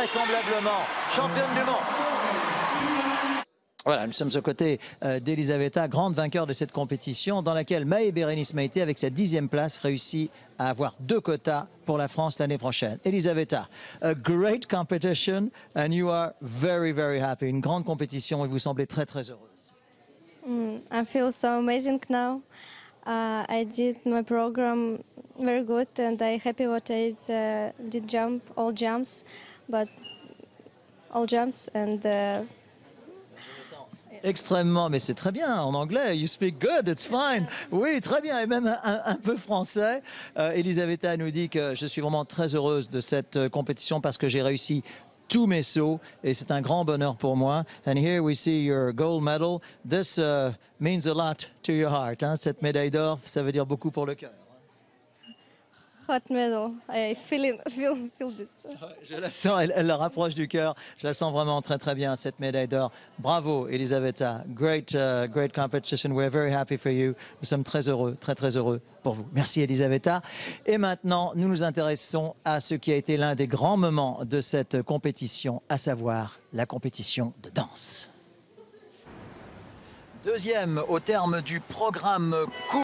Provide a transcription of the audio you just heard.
vraisemblablement championne du monde. Voilà, nous sommes aux côtés euh, d'Elisabetta, grande vainqueur de cette compétition, dans laquelle Maë Bérénice Maïté, avec sa dixième place, réussit à avoir deux quotas pour la France l'année prochaine. Elisabetta, a great competition and you are very, very happy. Une grande compétition et vous semblez très, très heureuse. Mm, I feel so amazing now. Uh, I did my program very good and I'm happy what I did uh, jump, all jumps but all jumps and. Uh, Extrêmement, mais c'est très bien en anglais. You speak good, it's fine. Oui, très bien, et même un, peu français. Euh, Elisabetta nous dit que je suis vraiment très heureuse de cette euh, compétition parce que j'ai réussi tous mes sauts et c'est un grand bonheur pour moi. And here we see your gold medal. This euh, means a lot to your heart. Hein, cette médaille d'or, ça veut dire beaucoup pour le cœur. Je la sens, elle, rapproche du cœur. Je la sens vraiment très très bien, cette médaille d'or. Bravo, Elisabetta. Great, uh, great competition. We're very happy for you. Nous sommes très heureux, très très heureux pour vous. Merci, Elisabetta. Et maintenant, nous nous intéressons à ce qui a été l'un des grands moments de cette compétition, à savoir la compétition de danse. Deuxième, au terme du programme court.